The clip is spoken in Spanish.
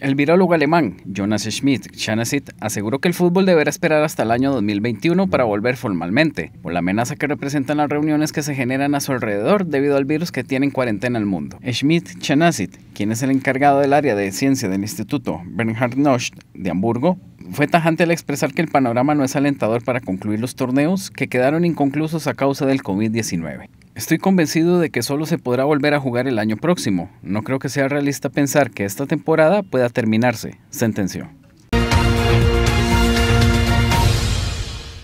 El virólogo alemán Jonas Schmidt Chanasit aseguró que el fútbol deberá esperar hasta el año 2021 para volver formalmente, por la amenaza que representan las reuniones que se generan a su alrededor debido al virus que tiene en cuarentena el mundo. Schmidt Chanasit, quien es el encargado del área de ciencia del Instituto Bernhard nocht de Hamburgo, fue tajante al expresar que el panorama no es alentador para concluir los torneos que quedaron inconclusos a causa del COVID-19. Estoy convencido de que solo se podrá volver a jugar el año próximo. No creo que sea realista pensar que esta temporada pueda terminarse, sentenció.